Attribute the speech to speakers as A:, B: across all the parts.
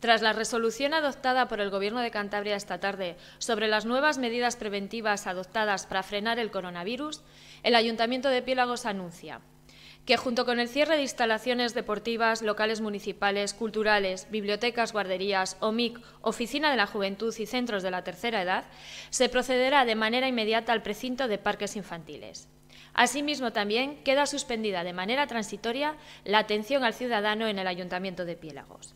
A: Tras la resolución adoptada por el Gobierno de Cantabria esta tarde sobre las nuevas medidas preventivas adoptadas para frenar el coronavirus, el Ayuntamiento de Piélagos anuncia que junto con el cierre de instalaciones deportivas, locales municipales, culturales, bibliotecas, guarderías, OMIC, Oficina de la Juventud y centros de la tercera edad, se procederá de manera inmediata al precinto de parques infantiles. Asimismo, también queda suspendida de manera transitoria la atención al ciudadano en el Ayuntamiento de Piélagos.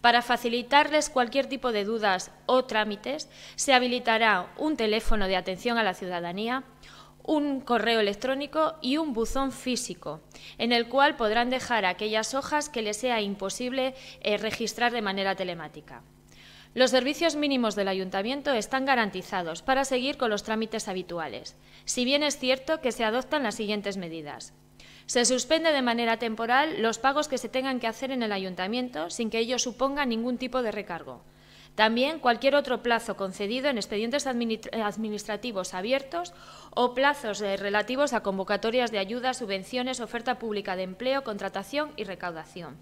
A: Para facilitarles cualquier tipo de dudas o trámites, se habilitará un teléfono de atención a la ciudadanía, un correo electrónico y un buzón físico, en el cual podrán dejar aquellas hojas que les sea imposible eh, registrar de manera telemática. Los servicios mínimos del ayuntamiento están garantizados para seguir con los trámites habituales, si bien es cierto que se adoptan las siguientes medidas. Se suspende de manera temporal los pagos que se tengan que hacer en el ayuntamiento sin que ello suponga ningún tipo de recargo. También cualquier otro plazo concedido en expedientes administrativos abiertos o plazos eh, relativos a convocatorias de ayudas, subvenciones, oferta pública de empleo, contratación y recaudación.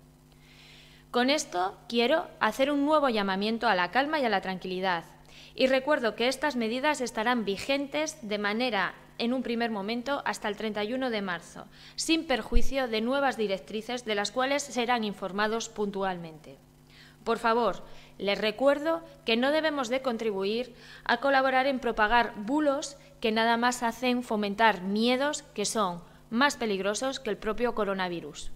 A: Con esto quiero hacer un nuevo llamamiento a la calma y a la tranquilidad. Y recuerdo que estas medidas estarán vigentes de manera en un primer momento hasta el 31 de marzo, sin perjuicio de nuevas directrices de las cuales serán informados puntualmente. Por favor, les recuerdo que no debemos de contribuir a colaborar en propagar bulos que nada más hacen fomentar miedos que son más peligrosos que el propio coronavirus.